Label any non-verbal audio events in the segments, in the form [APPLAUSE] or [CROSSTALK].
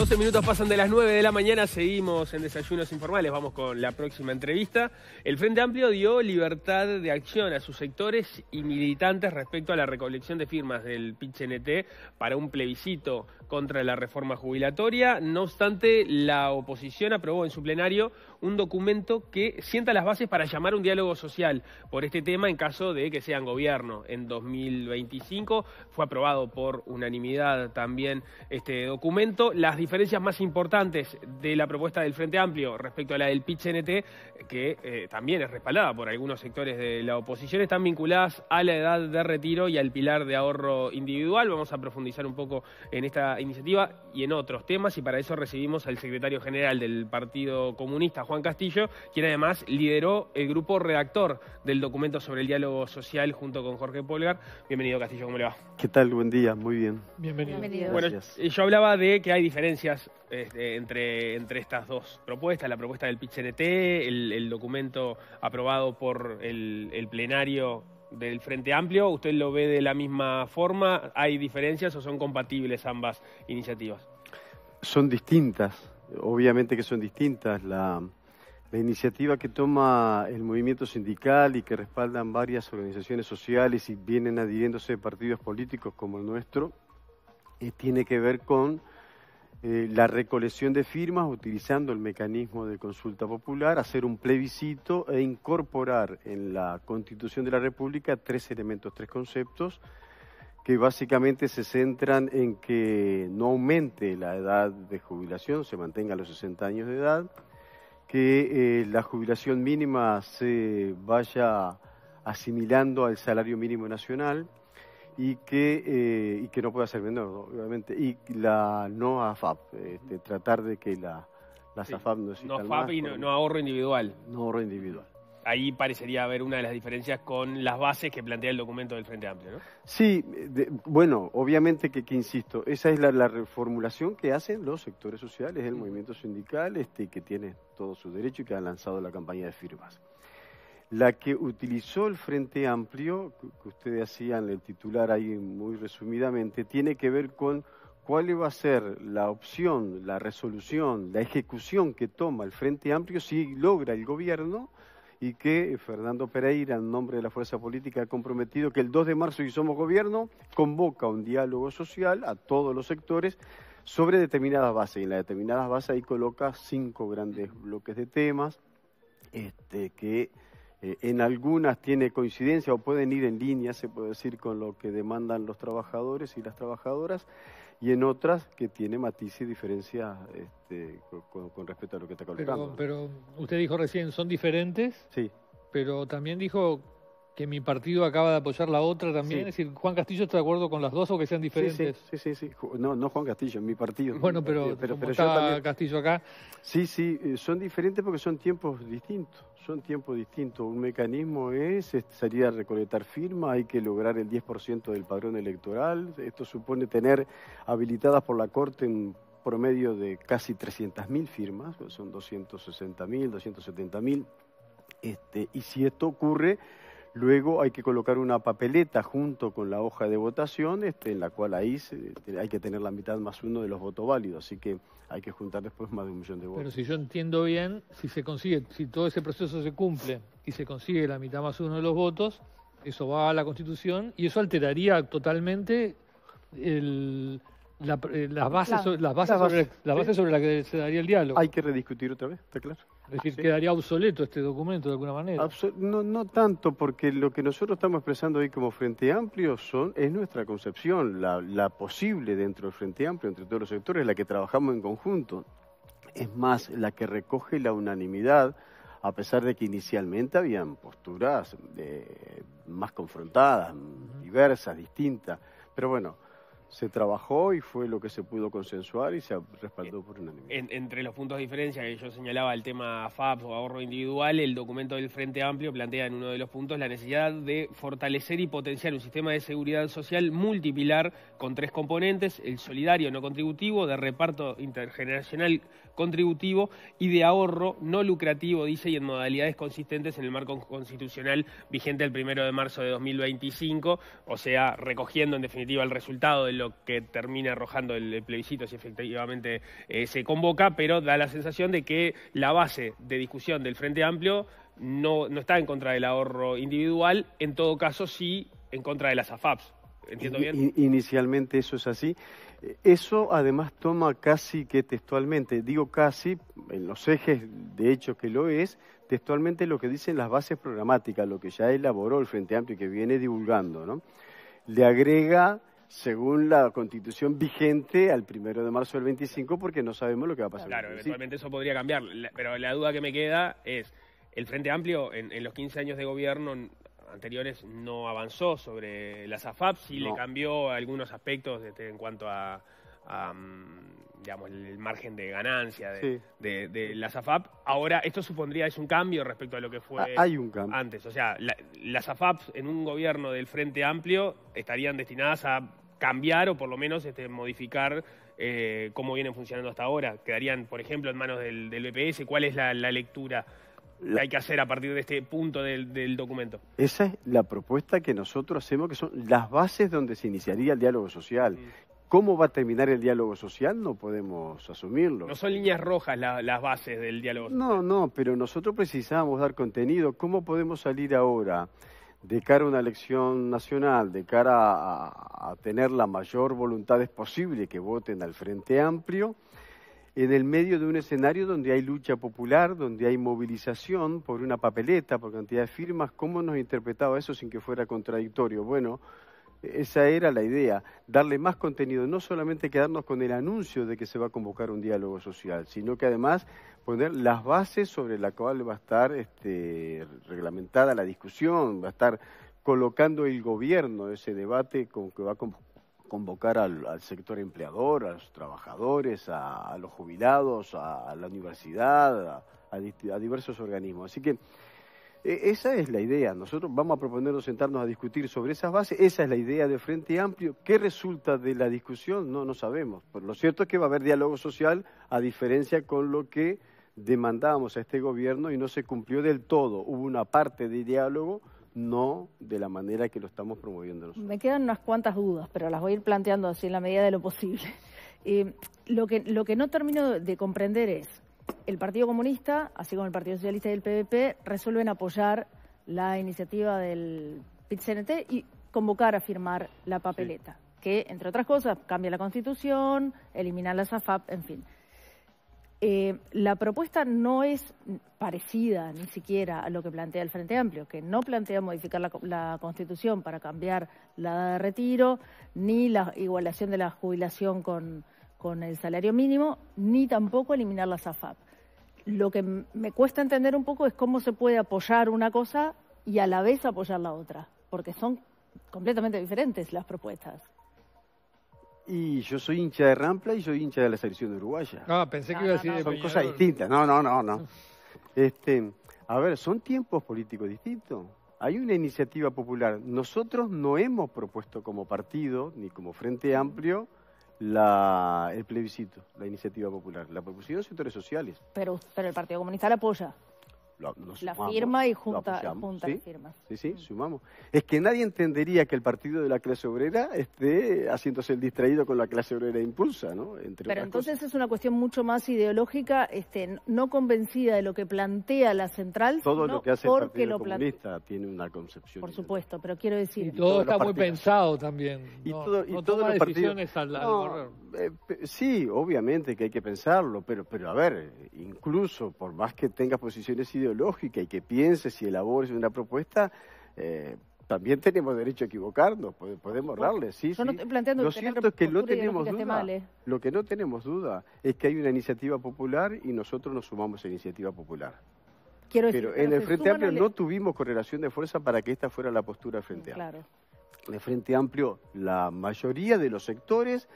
12 minutos pasan de las 9 de la mañana, seguimos en desayunos informales, vamos con la próxima entrevista. El Frente Amplio dio libertad de acción a sus sectores y militantes respecto a la recolección de firmas del PINCH-NT para un plebiscito contra la reforma jubilatoria. No obstante, la oposición aprobó en su plenario un documento que sienta las bases para llamar un diálogo social por este tema en caso de que sean gobierno en 2025. Fue aprobado por unanimidad también este documento. Las diferencias más importantes de la propuesta del Frente Amplio respecto a la del PIT-CNT, que eh, también es respaldada por algunos sectores de la oposición, están vinculadas a la edad de retiro y al pilar de ahorro individual. Vamos a profundizar un poco en esta iniciativa y en otros temas y para eso recibimos al secretario general del Partido Comunista, Juan Castillo, quien además lideró el grupo redactor del documento sobre el diálogo social junto con Jorge Polgar. Bienvenido Castillo, ¿cómo le va? ¿Qué tal? Buen día, muy bien. Bienvenido. Bueno, eh, yo hablaba de que hay diferencias este, entre, entre estas dos propuestas, la propuesta del pit el, documento aprobado por el, el plenario del Frente Amplio, ¿usted lo ve de la misma forma? ¿Hay diferencias o son compatibles ambas iniciativas? Son distintas, obviamente que son distintas. La, la iniciativa que toma el movimiento sindical y que respaldan varias organizaciones sociales y vienen adhiriéndose de partidos políticos como el nuestro, eh, tiene que ver con eh, la recolección de firmas utilizando el mecanismo de consulta popular, hacer un plebiscito e incorporar en la Constitución de la República tres elementos, tres conceptos que básicamente se centran en que no aumente la edad de jubilación, se mantenga a los 60 años de edad, que eh, la jubilación mínima se vaya asimilando al salario mínimo nacional y que, eh, y que no pueda ser menor, obviamente. Y la no AFAP, este, tratar de que la, las AFAP no existan No AFAP no, ahorro individual. No ahorro individual ahí parecería haber una de las diferencias con las bases que plantea el documento del Frente Amplio, ¿no? Sí, bueno, obviamente que, insisto, esa es la, la, reformulación que hacen los sectores sociales, el movimiento sindical, este, que tiene todo su derecho y que ha lanzado la campaña de firmas. La que utilizó el Frente Amplio, que ustedes hacían el titular ahí muy resumidamente, tiene que ver con cuál va a ser la opción, la resolución, la ejecución que toma el Frente Amplio si logra el gobierno y que Fernando Pereira, en nombre de la fuerza política, ha comprometido que el 2 de marzo y somos gobierno convoca un diálogo social a todos los sectores sobre determinadas bases. Y en las determinadas bases ahí coloca cinco grandes bloques de temas este, que eh, en algunas tiene coincidencia o pueden ir en línea, se puede decir, con lo que demandan los trabajadores y las trabajadoras y en otras que tiene matices y diferencias este, con, respecto a lo que está colocando. Pero, pero usted dijo recién, ¿son diferentes? Sí. Pero también dijo que mi partido acaba de apoyar la otra también. Es decir, Juan Castillo está de acuerdo con las dos o que sean diferentes. Sí, sí, sí. No, Juan Castillo, mi partido. Bueno, eh, pero, pero está Castillo acá. Sí, sí, eh, son diferentes porque son tiempos distintos. Son tiempos distintos. Un mecanismo es salir a recolectar firmas, hay que lograr el 10% del padrón electoral. Esto supone tener habilitadas por la Corte un promedio de casi 300.000 firmas, son 260.000, 270.000. Este, y si esto ocurre, Luego hay que colocar una papeleta junto con la hoja de votación, este, en la cual ahí este, hay que tener la mitad más uno de los votos válidos, así que hay que juntar después más de un millón de votos. Pero si yo entiendo bien, si se consigue, si todo ese proceso se cumple y se consigue la mitad más uno de los votos, eso va a la Constitución y eso alteraría totalmente el, la, eh, las bases, las bases, la, las bases sobre las que se daría el diálogo. Hay que rediscutir otra vez, está claro. Es decir, quedaría obsoleto este documento de alguna manera. no, tanto, porque lo que nosotros estamos expresando ahí como Frente Amplio son, es nuestra concepción, la, posible dentro del Frente Amplio, entre todos los sectores, la que trabajamos en conjunto. Es más, la que recoge la unanimidad a pesar de que inicialmente habían posturas eh, más confrontadas, diversas, distintas. Pero bueno, se trabajó y fue lo que se pudo consensuar y se respaldó por unanimidad. entre los puntos de diferencia que yo señalaba el tema FAPS o ahorro individual, el documento del Frente Amplio plantea en uno de los puntos la necesidad de fortalecer y potenciar un sistema de seguridad social multipilar con tres componentes, el solidario no contributivo, de reparto intergeneracional contributivo y de ahorro no lucrativo, dice, y en modalidades consistentes en el marco constitucional vigente el primero de marzo de 2025, o sea, recogiendo en definitiva el resultado de lo que termina arrojando el plebiscito si efectivamente eh, se convoca, pero da la sensación de que la base de discusión del Frente Amplio no, no está en contra del ahorro individual, en todo caso sí en contra de las AFAPs. ¿Entiendo bien? Inicialmente eso es así. Eso además toma casi que textualmente, digo casi, en los ejes de hecho que lo es, textualmente lo que dicen las bases programáticas, lo que ya elaboró el Frente Amplio y que viene divulgando, ¿no? Le agrega, según la constitución vigente, al primero de marzo del 25, porque no sabemos lo que va a pasar. Claro, eventualmente eso podría cambiar, pero la duda que me queda es, el Frente Amplio en, en los 15 años de gobierno anteriores no avanzó sobre las AFAP, sí le cambió algunos aspectos en cuanto a, mm, digamos, el margen de ganancia de, las AFAP. Ahora, esto supondría es un cambio respecto a lo que fue ah, antes. O sea, las AFAP en un gobierno del Frente Amplio estarían destinadas a cambiar o por lo menos este, modificar eh, cómo vienen funcionando hasta ahora. Quedarían, por ejemplo, en manos del, del BPS. ¿Cuál es la, la lectura? hay que hacer a partir de este punto del, documento. Esa es la propuesta que nosotros hacemos, que son las bases donde se iniciaría el diálogo social. Mm. ¿Cómo va a terminar el diálogo social? No podemos asumirlo. No son líneas rojas las bases del diálogo social. No, no, pero nosotros precisamos dar contenido. ¿Cómo podemos salir ahora de cara a una elección nacional, de cara a, tener la mayor voluntades posible que voten al Frente Amplio? en el medio de un escenario donde hay lucha popular, donde hay movilización por una papeleta, por cantidad de firmas, ¿cómo nos interpretaba eso sin que fuera contradictorio? Bueno, esa era la idea, darle más contenido, no solamente quedarnos con el anuncio de que se va a convocar un diálogo social, sino que además poner las bases sobre la cual va a estar este, reglamentada la discusión, va a estar colocando el gobierno ese debate con que va a convocar convocar al, sector empleador, a los trabajadores, a, los jubilados, a, la universidad, a, diversos organismos. Así que e, esa es la idea. Nosotros vamos a proponernos sentarnos a discutir sobre esas bases. Esa es la idea de Frente Amplio. ¿Qué resulta de la discusión? No, no sabemos. Pero lo cierto es que va a haber diálogo social a diferencia con lo que demandábamos a este gobierno y no se cumplió del todo. Hubo una parte de diálogo no de la manera que lo estamos promoviendo nosotros. Me quedan unas cuantas dudas, pero las voy a ir planteando así en la medida de lo posible. [LAUGHS] Eh, lo, que, lo que no termino de comprender es, el Partido Comunista, así como el Partido Socialista y el PVP, resuelven apoyar la iniciativa del pit y convocar a firmar la papeleta, que, entre otras cosas, cambia la Constitución, elimina la SAFAP, en fin. Eh, la propuesta no es parecida ni siquiera a lo que plantea el Frente Amplio, que no plantea modificar la, Constitución para cambiar la edad de retiro, ni la igualación de la jubilación con, con el salario mínimo, ni tampoco eliminar la SAFAP. Lo que me cuesta entender un poco es cómo se puede apoyar una cosa y a la vez apoyar la otra, porque son completamente diferentes las propuestas. Y yo soy hincha de Rampla y soy hincha de la selección de uruguaya. Ah, pensé que iba a decir de Son cosas distintas. No, no, no, no. Este, a ver, son tiempos políticos distintos. Hay una iniciativa popular. Nosotros no hemos propuesto como partido ni como Frente Amplio la, el plebiscito, la iniciativa popular. La propusieron sectores sociales. Pero, pero el Partido Comunista la apoya la firma y junta, las firmas. Sí, sí, mm. sumamos. Es que nadie entendería que el partido de la clase obrera esté haciéndose el distraído con la clase obrera impulsa, ¿no? Entre Pero entonces es una cuestión mucho más ideológica, este, no convencida de lo que plantea la central. Todo lo que hace el Partido Comunista tiene una concepción. Por supuesto, pero quiero decir. Y todo, está muy pensado también. Y, todas las decisiones Al, lado eh, sí, obviamente que hay que pensarlo, pero, pero a ver, incluso por más que tengas posiciones ideológicas, lógica y que pienses y elabores una propuesta, eh, también tenemos derecho a equivocarnos, podemos darle lo cierto es que no tenemos duda. Eh. Lo que no tenemos duda es que hay una iniciativa popular y nosotros nos sumamos a la iniciativa popular. Quiero pero, en el Frente Amplio e- no tuvimos correlación de fuerza para que esta fuera la postura del Frente Amplio. En el Frente Amplio, la mayoría de los sectores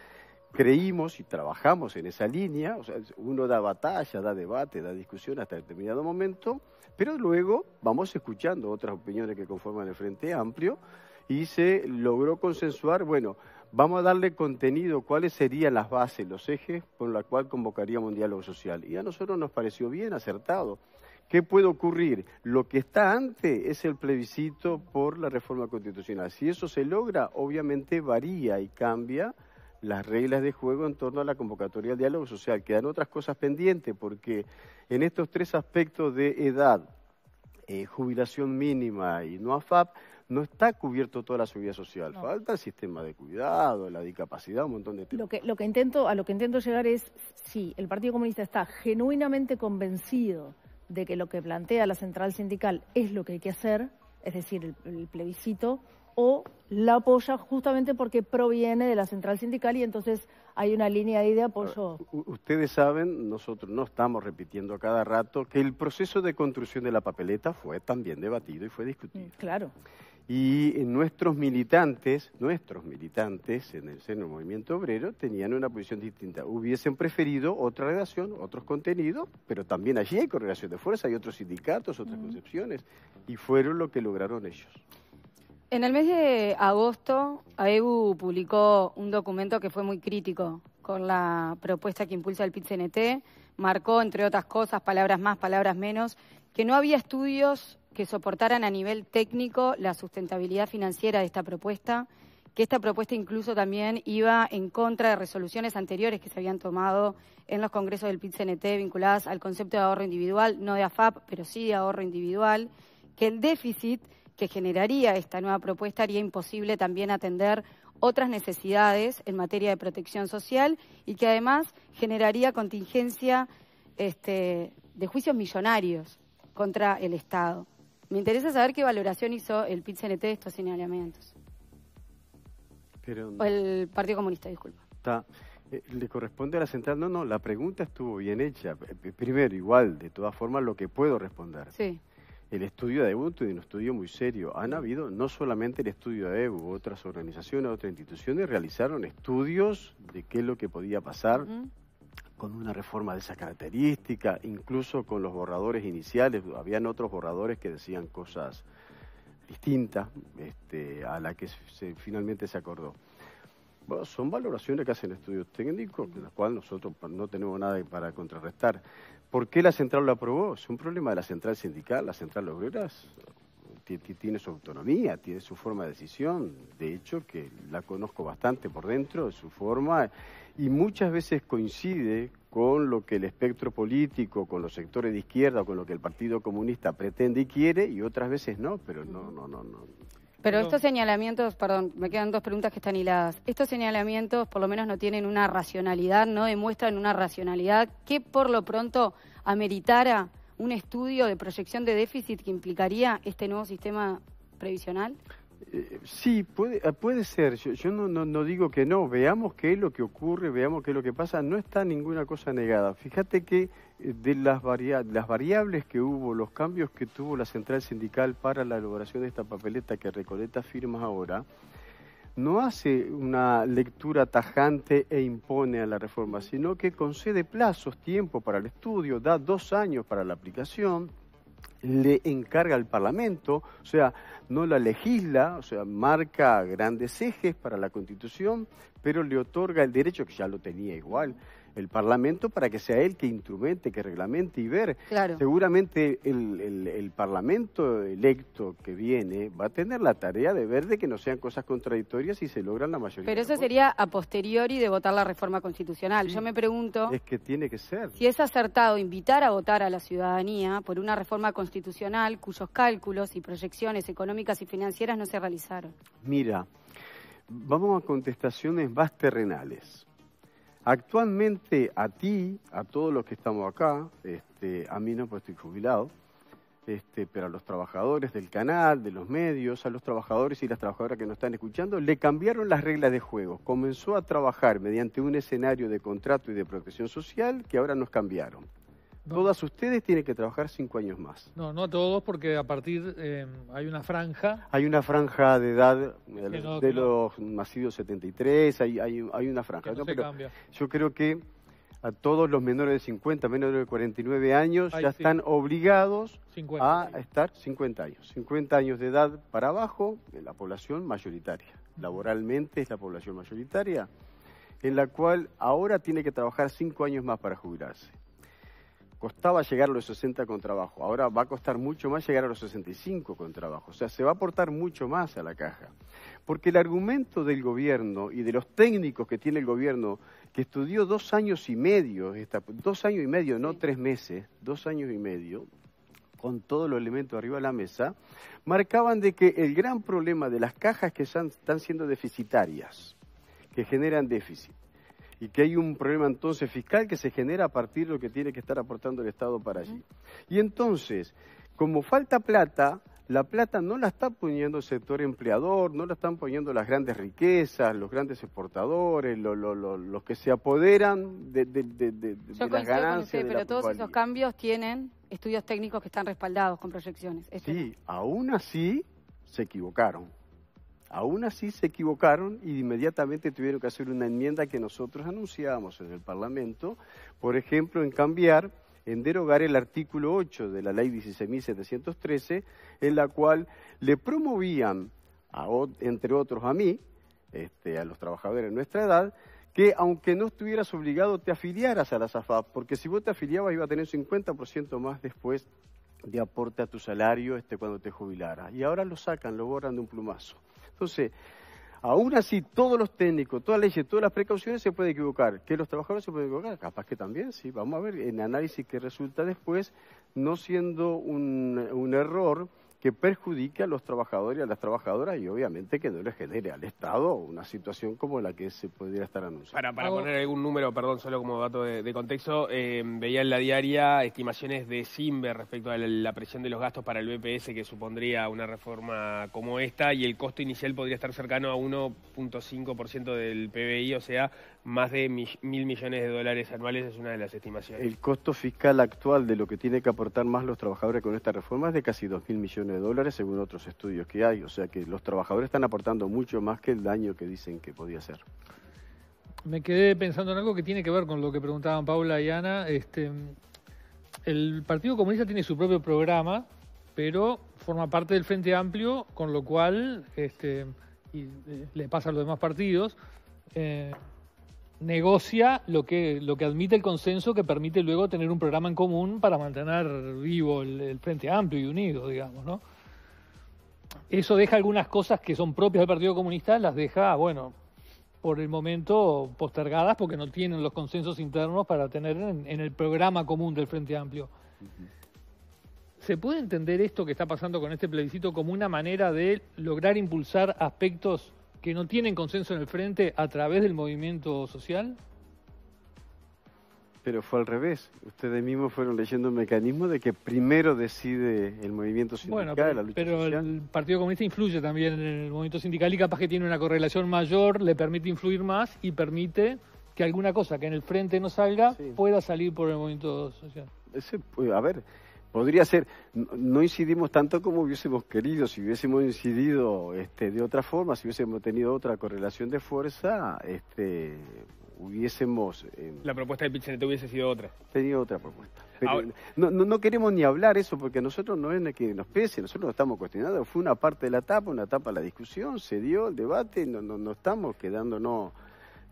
creímos y trabajamos en esa línea, o sea, uno da batalla, da debate, da discusión hasta determinado momento, pero luego vamos escuchando otras opiniones que conforman el Frente Amplio y se logró consensuar, bueno, vamos a darle contenido, cuáles serían las bases, los ejes por los cuales convocaríamos un diálogo social. Y a nosotros nos pareció bien acertado. ¿Qué puede ocurrir? Lo que está antes es el plebiscito por la reforma constitucional. Si eso se logra, obviamente varía y cambia las reglas de juego en torno a la convocatoria del diálogo social. Quedan otras cosas pendientes porque en estos tres aspectos de edad, eh, jubilación mínima y no AFAP, no está cubierto toda la seguridad social. Falta el sistema de cuidado, la discapacidad, un montón de temas. Lo que, lo que intento, a lo que intento llegar es, sí, el Partido Comunista está genuinamente convencido de que lo que plantea la central sindical es lo que hay que hacer, es decir, el plebiscito, o la apoya justamente porque proviene de la central sindical y entonces hay una línea ahí de apoyo. Ustedes saben, nosotros no estamos repitiendo a cada rato, que el proceso de construcción de la papeleta fue también debatido y fue discutido. Mm, claro. Y nuestros militantes, nuestros militantes en el seno del movimiento obrero tenían una posición distinta. Hubiesen preferido otra redacción, otros contenidos, pero también allí hay correlación de fuerza, hay otros sindicatos, otras mm. concepciones, y fueron lo que lograron ellos. En el mes de agosto, AEU publicó un documento que fue muy crítico con la propuesta que impulsa el PIT-CNT. Marcó, entre otras cosas, palabras más, palabras menos, que no había estudios que soportaran a nivel técnico la sustentabilidad financiera de esta propuesta, que esta propuesta incluso también iba en contra de resoluciones anteriores que se habían tomado en los congresos del PIT-CNT vinculadas al concepto de ahorro individual, no de AFAP, pero sí de ahorro individual, que el déficit que generaría esta nueva propuesta haría imposible también atender otras necesidades en materia de protección social y que además generaría contingencia este, de juicios millonarios contra el Estado. Me interesa saber qué valoración hizo el PIT-CNT de estos señalamientos. el Partido Comunista, disculpa. Eh, le corresponde a la central. No, no, la pregunta estuvo bien hecha. Eh, primero, igual, de todas formas, lo que puedo responder. Sí el estudio de EBU un estudio muy serio. Han habido, no solamente el estudio de EBU, otras organizaciones, otras instituciones realizaron estudios de qué es lo que podía pasar con una reforma de esa característica, incluso con los borradores iniciales. Habían otros borradores que decían cosas distintas este, a la que finalmente se acordó son valoraciones que hacen estudios técnicos, de las cuales nosotros no tenemos nada para contrarrestar. ¿Por qué la central lo aprobó? Es un problema de la central sindical, la central obrera tiene su autonomía, tiene su forma de decisión, de hecho que la conozco bastante por dentro, de su forma, y muchas veces coincide con lo que el espectro político, con los sectores de izquierda, con lo que el Partido Comunista pretende y quiere, y otras veces no, pero no, no, no, no. Pero estos señalamientos, perdón, me quedan dos preguntas que están hiladas. Estos señalamientos por lo menos no tienen una racionalidad, no demuestran una racionalidad que por lo pronto ameritara un estudio de proyección de déficit que implicaría este nuevo sistema previsional. Eh, sí, eh, puede, ser. Yo, no, digo que no. Veamos qué es lo que ocurre, veamos qué es lo que pasa. No está ninguna cosa negada. Fíjate que de las, variables que hubo, los cambios que tuvo la central sindical para la elaboración de esta papeleta que Recoleta firmas ahora, no hace una lectura tajante e impone a la reforma, sino que concede plazos, tiempo para el estudio, da dos años para la aplicación, le encarga al Parlamento, o sea, no la legisla, o sea, marca grandes ejes para la Constitución, pero le otorga el derecho, que ya lo tenía igual, el Parlamento para que sea él que instrumente, que reglamente y ver. Seguramente el, Parlamento electo que viene va a tener la tarea de ver de que no sean cosas contradictorias y se logran la mayoría. Pero eso sería a posteriori de votar la reforma constitucional. Yo me pregunto... Es que tiene que ser. Si es acertado invitar a votar a la ciudadanía por una reforma constitucional cuyos cálculos y proyecciones económicas y financieras no se realizaron. Mira, vamos a contestaciones más terrenales. Actualmente a ti, a todos los que estamos acá, este, a mí no porque estoy jubilado, este, pero a los trabajadores del canal, de los medios, a los trabajadores y las trabajadoras que nos están escuchando, le cambiaron las reglas de juego. Comenzó a trabajar mediante un escenario de contrato y de protección social que ahora nos cambiaron. Todas ustedes tienen que trabajar cinco años más. No, no a todos, porque a partir em, hay una franja. Hay una franja de edad de, los, nacidos 73, hay, hay, hay una franja. yo, creo, que a todos los menores de 50, menores de 49 años, ya están obligados a estar 50 años. 50 años de edad para abajo, de la población mayoritaria. Laboralmente es la población mayoritaria, en la cual ahora tiene que trabajar cinco años más para jubilarse costaba llegar a los 60 con trabajo, ahora va a costar mucho más llegar a los 65 con trabajo, o sea, se va a aportar mucho más a la caja. Porque el argumento del gobierno y de los técnicos que tiene el gobierno, que estudió dos años y medio, dos años y medio, no tres meses, dos años y medio, con todos los elementos arriba de la mesa, marcaban de que el gran problema de las cajas que están siendo deficitarias, que generan déficit, y que hay un problema entonces fiscal que se genera a partir de lo que tiene que estar aportando el Estado para allí. Y entonces, como falta plata, la plata no la está poniendo el sector empleador, no la están poniendo las grandes riquezas, los grandes exportadores, los que se apoderan de, de, las ganancias. pero todos esos cambios tienen estudios técnicos que están respaldados con proyecciones. sí, aún así se equivocaron. Aún así se equivocaron y inmediatamente tuvieron que hacer una enmienda que nosotros anunciábamos en el Parlamento, por ejemplo, en cambiar, en derogar el artículo 8 de la ley 16.713, en la cual le promovían, entre otros a mí, este, a los trabajadores de nuestra edad, que aunque no estuvieras obligado te afiliaras a la SAFAP, porque si vos te afiliabas iba a tener 50% más después de aporte a tu salario este, cuando te jubilaras. Y ahora lo sacan, lo borran de un plumazo. Entonces, aún así, todos los técnicos, todas las leyes, todas las precauciones se pueden equivocar. ¿Que los trabajadores se pueden equivocar? Capaz que también, sí. Vamos a ver en análisis que resulta después, no siendo un error que perjudique a los trabajadores y a las trabajadoras y obviamente que no le genere al Estado una situación como la que se podría estar anunciando. Para, para poner algún número, perdón, solo como dato de, contexto, em, veía en la diaria estimaciones de Simbe respecto a la, presión de los gastos para el BPS que supondría una reforma como esta y el costo inicial podría estar cercano a 1.5% del PBI, o sea, más de mil millones de dólares anuales es una de las estimaciones. El costo fiscal actual de lo que tiene que aportar más los trabajadores con esta reforma es de casi dos mil millones de dólares según otros estudios que hay. O sea que los trabajadores están aportando mucho más que el daño que dicen que podía ser. Me quedé pensando en algo que tiene que ver con lo que preguntaban Paula y Ana. Este, el Partido Comunista tiene su propio programa, pero forma parte del Frente Amplio, con lo cual este, y, eh, le pasa a los demás partidos. Eh, negocia lo que, lo que admite el consenso que permite luego tener un programa en común para mantener vivo el, Frente Amplio y unido, digamos, ¿no? Eso deja algunas cosas que son propias del Partido Comunista, las deja, bueno, por el momento postergadas porque no tienen los consensos internos para tener en, el programa común del Frente Amplio. ¿Se puede entender esto que está pasando con este plebiscito como una manera de lograr impulsar aspectos que no tienen consenso en el frente a través del movimiento social? Pero fue al revés. Ustedes mismos fueron leyendo el mecanismo de que primero decide el movimiento sindical, bueno, pero, pero el Partido Comunista influye también en el movimiento sindical y capaz que tiene una correlación mayor, le permite influir más y permite que alguna cosa que en el frente no salga pueda salir por el movimiento social. Ese, pues, a ver, podría ser, no incidimos tanto como hubiésemos querido, si hubiésemos incidido este, de otra forma, si hubiésemos tenido otra correlación de fuerza, este, hubiésemos... Em, la propuesta de Pichinete hubiese sido otra. Tenido otra propuesta. Ah, no, queremos ni hablar eso porque a nosotros no es que nos pese, nosotros no estamos cuestionando, fue una parte de la etapa, una etapa de la discusión, se dio el debate, no, no, no estamos quedándonos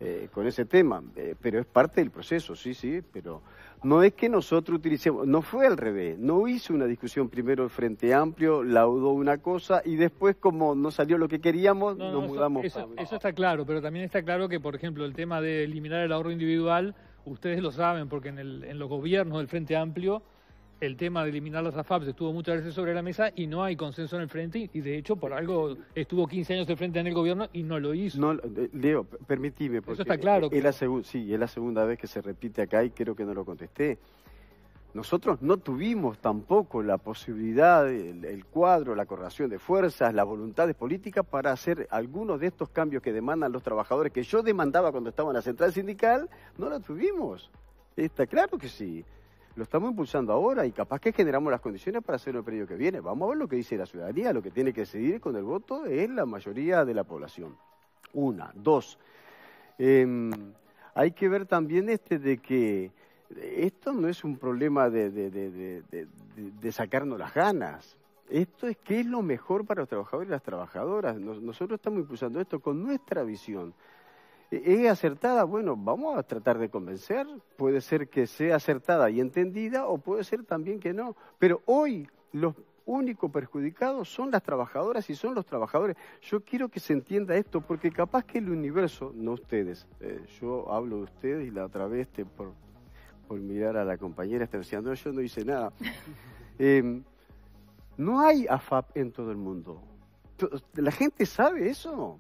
eh, con ese tema, eh, pero es parte del proceso, sí, sí, pero... No es que nosotros utilicemos, no fue al revés, no hizo una discusión primero el Frente Amplio, laudó una cosa y después como no salió lo que queríamos, nos mudamos. Eso, está claro, pero también está claro que, por ejemplo, el tema de eliminar el ahorro individual, ustedes lo saben, porque en, en los gobiernos del Frente Amplio el tema de eliminar las AFAPs estuvo muchas veces sobre la mesa y no hay consenso en el frente y de hecho por algo estuvo 15 años de frente en el gobierno y no lo hizo. Eh, Leo, permitime, porque Eso está claro. Es, la sí, es la segunda vez que se repite acá y creo que no lo contesté. Nosotros no tuvimos tampoco la posibilidad, el, el cuadro, la correlación de fuerzas, las voluntades políticas para hacer algunos de estos cambios que demandan los trabajadores, que yo demandaba cuando estaba en la central sindical, no lo tuvimos. Está claro que sí lo estamos impulsando ahora y capaz que generamos las condiciones para hacerlo el periodo que viene. Vamos a ver lo que dice la ciudadanía, lo que tiene que decidir con el voto es la mayoría de la población. Una, dos. Em, hay que ver también este de que esto no es un problema de, sacarnos las ganas. Esto es qué es lo mejor para los trabajadores y las trabajadoras. nosotros estamos impulsando esto con nuestra visión. ¿Es acertada? Bueno, vamos a tratar de convencer. Puede ser que sea acertada y entendida o puede ser también que no. Pero hoy los únicos perjudicados son las trabajadoras y son los trabajadores. Yo quiero que se entienda esto porque capaz que el universo, no ustedes, eh, yo hablo de ustedes y la otra vez este, por, mirar a la compañera está diciendo, yo no hice nada. [LAUGHS] Em, no hay AFAP en todo el mundo. La gente sabe eso.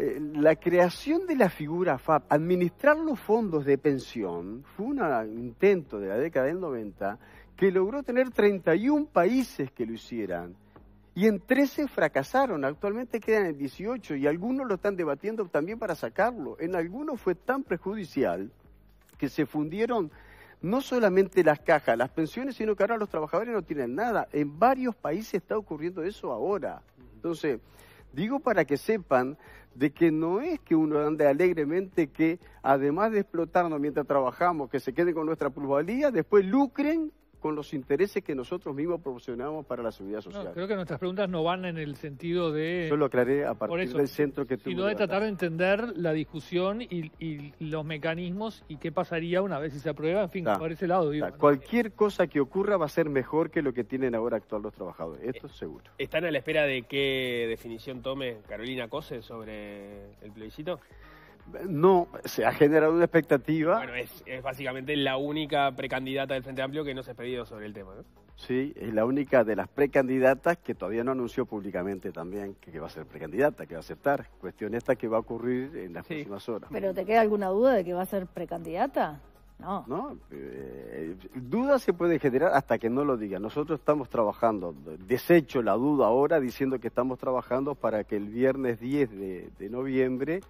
Eh, la creación de la figura FAP, administrar los fondos de pensión, fue un intento de la década del 90 que logró tener 31 países que lo hicieran. Y en 13 fracasaron, actualmente quedan en 18 y algunos lo están debatiendo también para sacarlo. En algunos fue tan prejudicial que se fundieron no solamente las cajas, las pensiones, sino que ahora los trabajadores no tienen nada. En varios países está ocurriendo eso ahora. Entonces, Digo para que sepan de que no es que uno ande alegremente que además de explotarnos mientras trabajamos, que se queden con nuestra plusvalía, después lucren con los intereses que nosotros mismos proporcionamos para la seguridad social. creo que nuestras preguntas no van en el sentido de... Yo lo aclaré a partir del centro que tuve. Sino de tratar de entender la discusión y, los mecanismos y qué pasaría una vez si se aprueba, en fin, por ese lado. Cualquier cosa que ocurra va a ser mejor que lo que tienen ahora actual los trabajadores, esto es seguro. ¿Están a la espera de qué definición tome Carolina Cose sobre el plebiscito? no se ha generado una expectativa. Bueno, es, básicamente la única precandidata del Frente Amplio que no se ha pedido sobre el tema, ¿no? Sí, es la única de las precandidatas que todavía no anunció públicamente también que, va a ser precandidata, que va a aceptar. Cuestión esta que va a ocurrir en las próximas horas. ¿Pero te queda alguna duda de que va a ser precandidata? No. ¿No? Eh, duda se puede generar hasta que no lo diga. Nosotros estamos trabajando, desecho la duda ahora, diciendo que estamos trabajando para que el viernes 10 de noviembre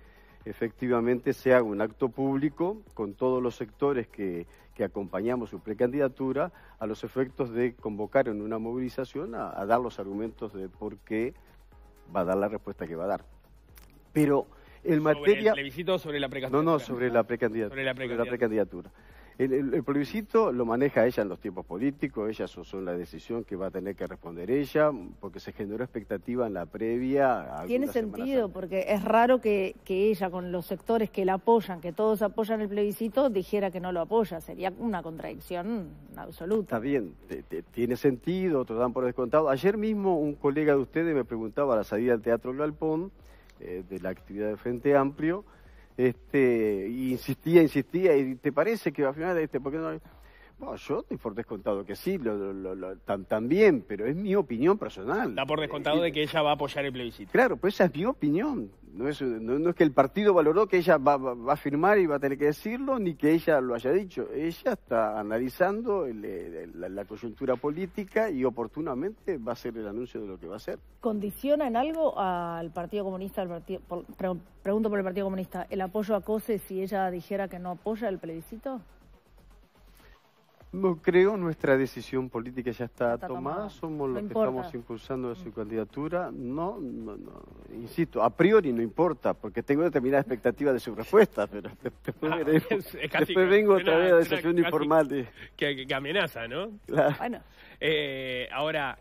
efectivamente se haga un acto público con todos los sectores que, acompañamos su precandidatura a los efectos de convocar en una movilización a, dar los argumentos de por qué va a dar la respuesta que va a dar. Pero en materia... El plebiscito sobre la precandidatura. No, no, Sobre la precandidatura. Sobre la precandidatura. El, plebiscito lo maneja ella en los tiempos políticos, ella son la decisión que va a tener que responder ella, porque se generó expectativa en la previa. Tiene sentido, porque es raro que, ella, con los sectores que la apoyan, que todos apoyan el plebiscito, dijera que no lo apoya. Sería una contradicción absoluta. Está bien, tiene sentido, otros dan por descontado. Ayer mismo un colega de ustedes me preguntaba a la salida del Teatro Galpón, eh, de la actividad de Frente Amplio, este, insistía, insistía, y te parece que al final, este, ¿por qué no? yo estoy por descontado que sí, lo, lo, tan, también, pero es mi opinión personal. Da por descontado de que ella va a apoyar el plebiscito. Claro, pues esa es mi opinión. No es, no, es que el partido valoró que ella va, va, a firmar y va a tener que decirlo, ni que ella lo haya dicho. Ella está analizando la, coyuntura política y oportunamente va a hacer el anuncio de lo que va a hacer. ¿Condiciona en algo al Partido Comunista, partido, pregunto por el Partido Comunista, el apoyo a COSE si ella dijera que no apoya el plebiscito? No creo, nuestra decisión política ya está, tomada. somos los que estamos impulsando su mm. candidatura. No, no, no, insisto, a priori no importa, porque tengo determinada expectativa de su respuesta, pero [LAUGHS] después, ah, vengo otra vez a la decisión informal. De... Que, amenaza, ¿no? Claro. Bueno. Eh, ahora,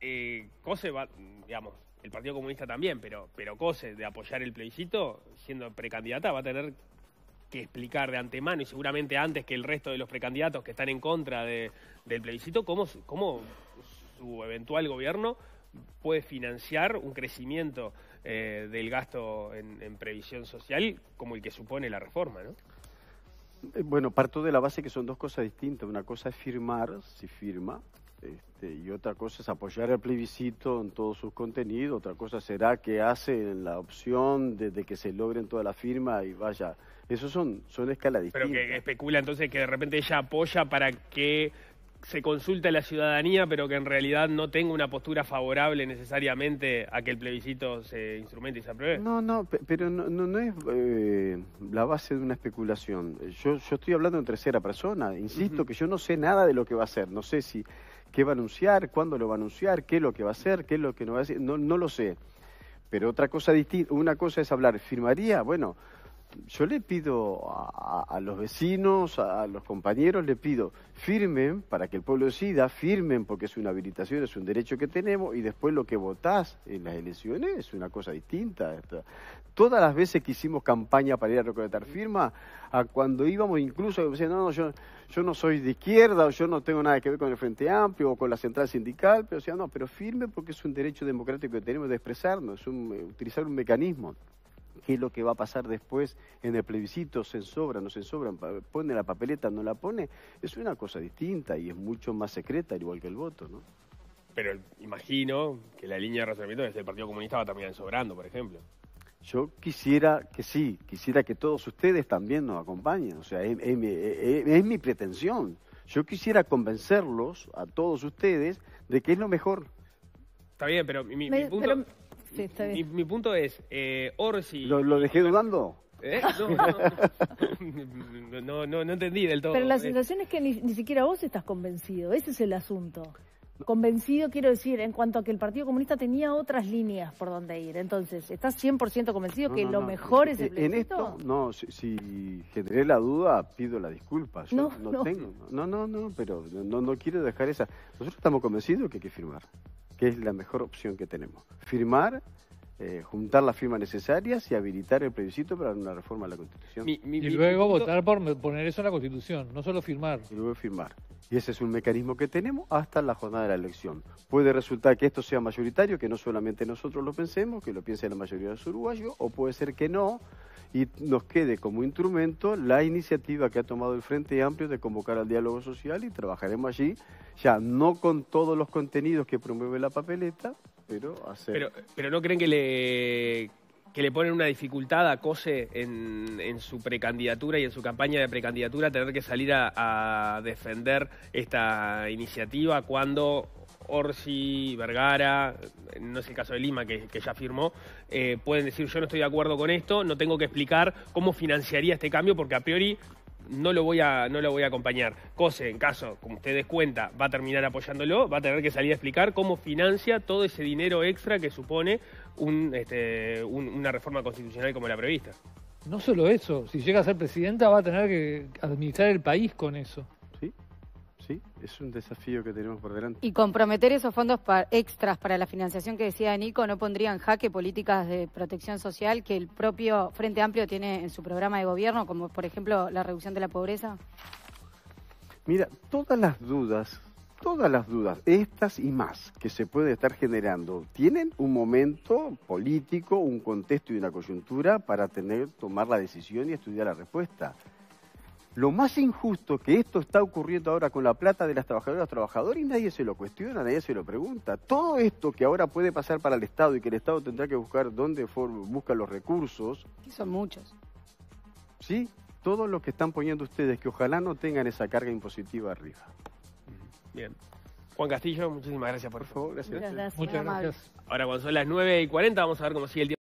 eh, Cose va, digamos, el Partido Comunista también, pero, pero Cose de apoyar el plebiscito, siendo precandidata, va a tener que explicar de antemano y seguramente antes que el resto de los precandidatos que están en contra del plebiscito, cómo, cómo su eventual gobierno puede financiar un crecimiento eh, del gasto en, previsión social como el que supone la reforma, ¿no? Eh, bueno, parto de la base que son dos cosas distintas. Una cosa es firmar, si firma, este, y otra cosa es apoyar el plebiscito en todos sus contenidos. Otra cosa será que hace la opción de, que se logren toda la firma y vaya eso son, son escalas distintas. Pero que especula entonces que de repente ella apoya para que se consulte a la ciudadanía, pero que en realidad no tenga una postura favorable necesariamente a que el plebiscito se instrumente y se apruebe? No, no, pero no, no, es eh, la base de una especulación. Yo, yo estoy hablando en tercera persona, insisto que yo no sé nada de lo que va a hacer, no sé si qué va a anunciar, cuándo lo va a anunciar, qué es lo que va a hacer, qué es lo que no va a hacer, no, no lo sé. Pero otra cosa distinta, una cosa es hablar, ¿firmaría? Bueno, yo le pido a, los vecinos, a, los compañeros, le pido, firmen para que el pueblo decida, firmen porque es una habilitación, es un derecho que tenemos, y después lo que votás en las elecciones es una cosa distinta. Todas las veces que hicimos campaña para ir a recolectar firma, cuando íbamos incluso, decían, no, yo, no soy de izquierda, o yo no tengo nada que ver con el Frente Amplio, o con la central sindical, pero decían, no, pero firmen porque es un derecho democrático que tenemos de expresarnos, es eh, utilizar un mecanismo qué es lo que va a pasar después en el plebiscito, se sobra, no se sobran, pone la papeleta, no la pone, es una cosa distinta y es mucho más secreta, igual que el voto, ¿no? Pero imagino que la línea de razonamiento desde el Partido Comunista va también terminar sobrando, por ejemplo. Yo quisiera que sí, quisiera que todos ustedes también nos acompañen, o sea, es, mi pretensión. Yo quisiera convencerlos a todos ustedes de que es lo mejor. Está bien, pero mi, punto... Mi, punto es, eh, Orsi... ¿Lo, ¿Lo dejé dudando? ¿Eh? [LAUGHS] No, no, entendí del todo. Pero la eh, sensación es que ni, siquiera vos estás convencido, ese es el asunto. Convencido quiero decir en cuanto a que el Partido Comunista tenía otras líneas por donde ir. Entonces, ¿estás 100% convencido que lo mejor es el En esto, no, si, generé la duda, pido la disculpa. no, no, tengo. No, no, no, pero no, no quiero dejar esa. Nosotros estamos convencidos que hay que firmar que es la mejor opción que tenemos. Firmar, eh, juntar las firmas necesarias y habilitar el plebiscito para una reforma de la Constitución. y luego votar por poner eso en la Constitución, no solo firmar. Y luego firmar. Y ese es un mecanismo que tenemos hasta la jornada de la elección. Puede resultar que esto sea mayoritario, que no solamente nosotros lo pensemos, que lo piense la mayoría de los uruguayos, o puede ser que no, y nos quede como instrumento la iniciativa que ha tomado el Frente Amplio de convocar al diálogo social y trabajaremos allí, ya no con todos los contenidos que promueve la papeleta, pero hacer... Pero, pero no creen que le que le ponen una dificultad a Cose en, en, su precandidatura y en su campaña de precandidatura tener que salir a defender esta iniciativa cuando Orsi, Vergara, no es el caso de Lima que, ya firmó, eh, pueden decir yo no estoy de acuerdo con esto, no tengo que explicar cómo financiaría este cambio porque a priori no lo voy a, no lo voy a acompañar. Cose, en caso, como ustedes cuenta va a terminar apoyándolo, va a tener que salir a explicar cómo financia todo ese dinero extra que supone este, una reforma constitucional como la prevista. No solo eso, si llega a ser presidenta va a tener que administrar el país con eso. Sí, es un desafío que tenemos por delante. Y comprometer esos fondos extras para la financiación que decía Nico no pondría en jaque políticas de protección social que el propio Frente Amplio tiene en su programa de gobierno, como por ejemplo la reducción de la pobreza. Mira, todas las dudas, todas las dudas, estas y más que se puede estar generando, tienen un momento político, un contexto y una coyuntura para tener tomar la decisión y estudiar la respuesta. Lo más injusto que esto está ocurriendo ahora con la plata de las trabajadoras trabajadores y nadie se lo cuestiona, nadie se lo pregunta. Todo esto que ahora puede pasar para el Estado y que el Estado tendrá que buscar dónde busca los recursos. Y son muchos. Sí, todos los que están poniendo ustedes, que ojalá no tengan esa carga impositiva arriba. Bien. Juan Castillo, muchísimas gracias por, favor. Muchas gracias. Ahora cuando son las 9 y 40 vamos a ver cómo sigue el tiempo.